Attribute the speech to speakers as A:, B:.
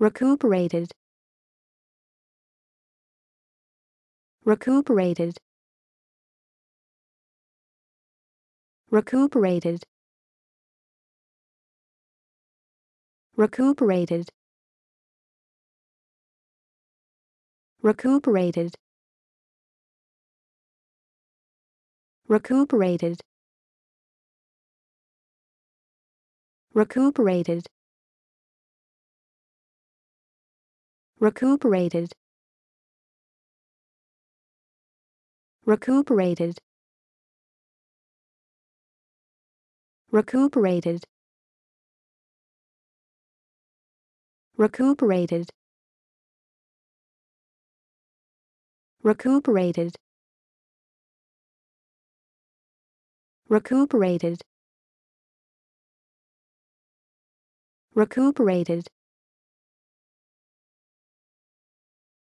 A: recuperated recuperated recuperated recuperated recuperated recuperated recuperated recuperated recuperated recuperated recuperated recuperated recuperated recuperated